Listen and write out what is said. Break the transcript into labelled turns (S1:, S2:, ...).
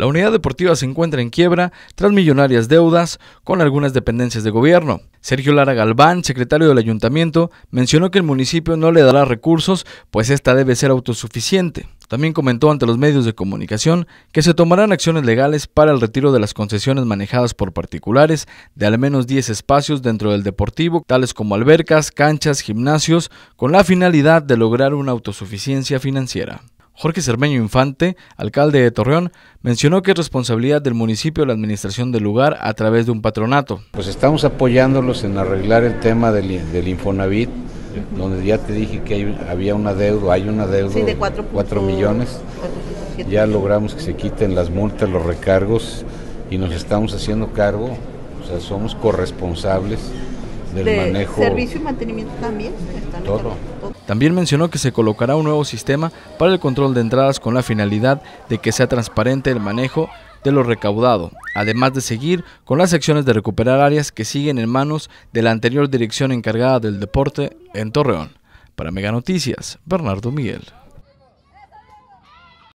S1: La unidad deportiva se encuentra en quiebra tras millonarias deudas con algunas dependencias de gobierno. Sergio Lara Galván, secretario del ayuntamiento, mencionó que el municipio no le dará recursos, pues esta debe ser autosuficiente. También comentó ante los medios de comunicación que se tomarán acciones legales para el retiro de las concesiones manejadas por particulares de al menos 10 espacios dentro del deportivo, tales como albercas, canchas, gimnasios, con la finalidad de lograr una autosuficiencia financiera. Jorge Cermeño Infante, alcalde de Torreón, mencionó que es responsabilidad del municipio la administración del lugar a través de un patronato. Pues
S2: estamos apoyándolos en arreglar el tema del, Infonavit, donde ya te dije que había una deuda, hay una deuda de 4, millones. ya logramos que se quiten las multas, los recargos y nos estamos haciendo cargo, o sea, somos
S1: corresponsables Servicio
S3: y mantenimiento también.
S1: También mencionó que se colocará un nuevo sistema para el control de entradas con la finalidad de que sea transparente el manejo de lo recaudado, además de seguir con las acciones de recuperar áreas que siguen en manos de la anterior dirección encargada del deporte en Torreón. Para Mega Noticias, Bernardo Miguel.